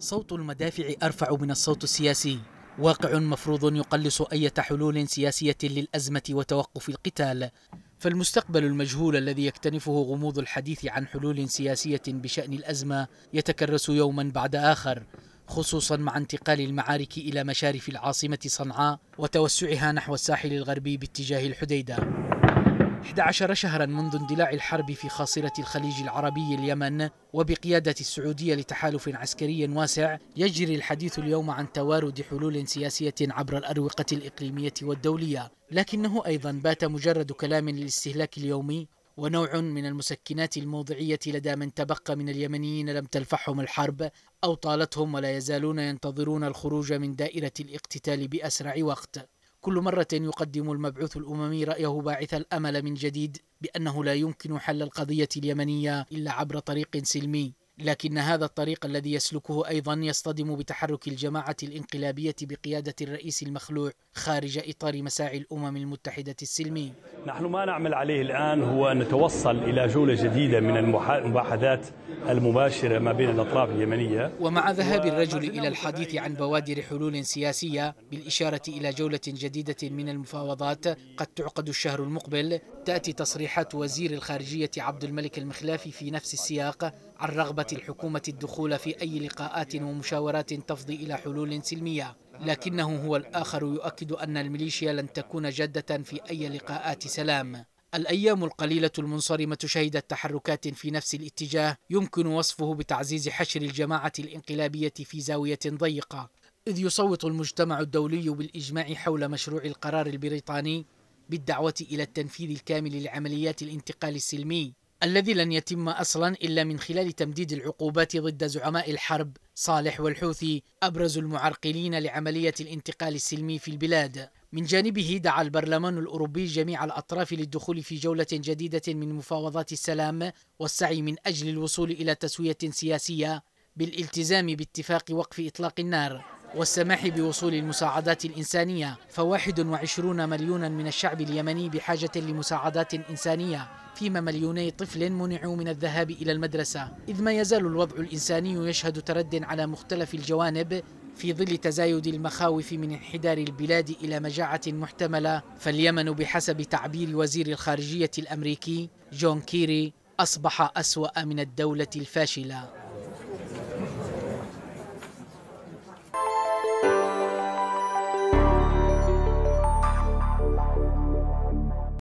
صوت المدافع أرفع من الصوت السياسي واقع مفروض يقلص أي حلول سياسية للأزمة وتوقف القتال فالمستقبل المجهول الذي يكتنفه غموض الحديث عن حلول سياسية بشأن الأزمة يتكرس يوما بعد آخر خصوصا مع انتقال المعارك إلى مشارف العاصمة صنعاء وتوسعها نحو الساحل الغربي باتجاه الحديدة 11 شهرا منذ اندلاع الحرب في خاصرة الخليج العربي اليمن وبقيادة السعودية لتحالف عسكري واسع يجري الحديث اليوم عن توارد حلول سياسية عبر الأروقة الإقليمية والدولية لكنه أيضا بات مجرد كلام للاستهلاك اليومي ونوع من المسكنات الموضعية لدى من تبقى من اليمنيين لم تلفحهم الحرب أو طالتهم ولا يزالون ينتظرون الخروج من دائرة الاقتتال بأسرع وقت كل مرة يقدم المبعوث الأممي رأيه باعث الأمل من جديد بأنه لا يمكن حل القضية اليمنية إلا عبر طريق سلمي لكن هذا الطريق الذي يسلكه ايضا يصطدم بتحرك الجماعه الانقلابيه بقياده الرئيس المخلوع خارج اطار مساعي الامم المتحده السلمي. نحن ما نعمل عليه الان هو نتوصل الى جوله جديده من المباحثات المباشره ما بين الاطراف اليمنيه. ومع ذهاب الرجل الى الحديث عن بوادر حلول سياسيه بالاشاره الى جوله جديده من المفاوضات قد تعقد الشهر المقبل، تاتي تصريحات وزير الخارجيه عبد الملك المخلافي في نفس السياق عن رغبه الحكومة الدخول في أي لقاءات ومشاورات تفضي إلى حلول سلمية لكنه هو الآخر يؤكد أن الميليشيا لن تكون جادة في أي لقاءات سلام الأيام القليلة المنصرمة شهدت تحركات في نفس الاتجاه يمكن وصفه بتعزيز حشر الجماعة الانقلابية في زاوية ضيقة إذ يصوت المجتمع الدولي بالإجماع حول مشروع القرار البريطاني بالدعوة إلى التنفيذ الكامل لعمليات الانتقال السلمي الذي لن يتم اصلا الا من خلال تمديد العقوبات ضد زعماء الحرب صالح والحوثي ابرز المعرقلين لعمليه الانتقال السلمي في البلاد. من جانبه دعا البرلمان الاوروبي جميع الاطراف للدخول في جوله جديده من مفاوضات السلام والسعي من اجل الوصول الى تسويه سياسيه بالالتزام باتفاق وقف اطلاق النار والسماح بوصول المساعدات الإنسانية فواحد وعشرون مليونا من الشعب اليمني بحاجة لمساعدات إنسانية فيما مليوني طفل منعوا من الذهاب إلى المدرسة إذ ما يزال الوضع الإنساني يشهد ترد على مختلف الجوانب في ظل تزايد المخاوف من انحدار البلاد إلى مجاعة محتملة فاليمن بحسب تعبير وزير الخارجية الأمريكي جون كيري أصبح أسوأ من الدولة الفاشلة